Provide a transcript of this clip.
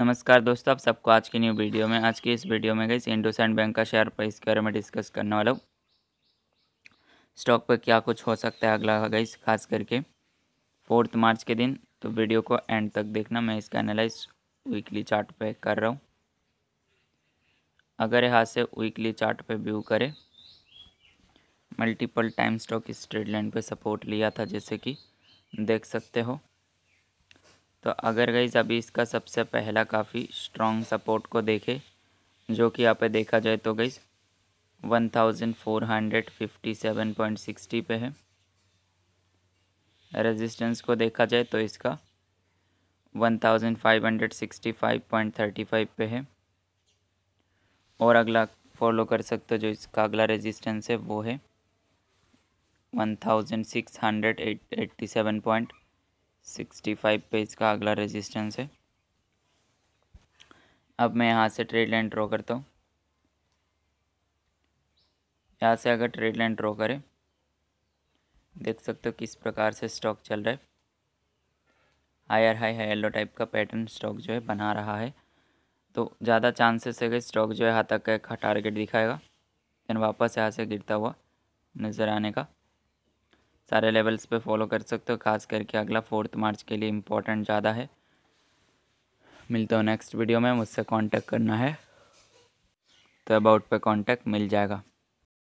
नमस्कार दोस्तों आप सबको आज की न्यू वीडियो में आज की इस वीडियो में गई इंडोसैंड बैंक का शेयर प्राइस के बारे में डिस्कस करने वाला हूँ स्टॉक पर क्या कुछ हो सकता है अगला गई खास करके फोर्थ मार्च के दिन तो वीडियो को एंड तक देखना मैं इसका एनालाइज वीकली चार्ट पे कर रहा हूँ अगर यहाँ से वीकली चार्ट पे व्यू करें मल्टीपल टाइम स्टॉक इस ट्रेड लाइन पर सपोर्ट लिया था जैसे कि देख सकते हो तो अगर गई अभी इसका सबसे पहला काफ़ी स्ट्रॉन्ग सपोर्ट को देखे जो कि यहाँ पे देखा जाए तो गई one thousand four hundred fifty seven point sixty पे है रेजिस्टेंस को देखा जाए तो इसका one thousand five hundred sixty five point thirty five पे है और अगला फॉलो कर सकते हो जो इसका अगला रेजिस्टेंस है वो है one thousand six hundred eight eighty seven point sixty five पे इसका अगला रेजिस्टेंस है अब मैं यहाँ से ट्रेड लाइन ड्रॉ करता हूँ यहाँ से अगर ट्रेड लाइन ड्रॉ करें देख सकते हो किस प्रकार से स्टॉक चल रहा है higher high high yellow type का पैटर्न स्टॉक जो है बना रहा है तो ज़्यादा चांसेस है कि स्टॉक जो है हाथ तक का एक टारगेट दिखाएगा देन वापस यहाँ से गिरता हुआ नज़र आने का सारे लेवल्स पे फॉलो कर सकते हो खास करके अगला फोर्थ मार्च के लिए इम्पोर्टेंट ज़्यादा है मिलता हूँ नेक्स्ट वीडियो में मुझसे कांटेक्ट करना है तो अबाउट पे कांटेक्ट मिल जाएगा